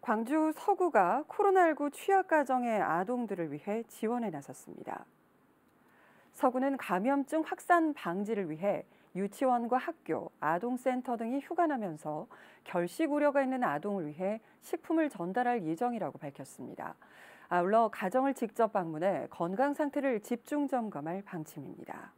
광주 서구가 코로나19 취약 가정의 아동들을 위해 지원에 나섰습니다. 서구는 감염증 확산 방지를 위해 유치원과 학교, 아동센터 등이 휴관하면서 결식 우려가 있는 아동을 위해 식품을 전달할 예정이라고 밝혔습니다. 아울러 가정을 직접 방문해 건강 상태를 집중 점검할 방침입니다.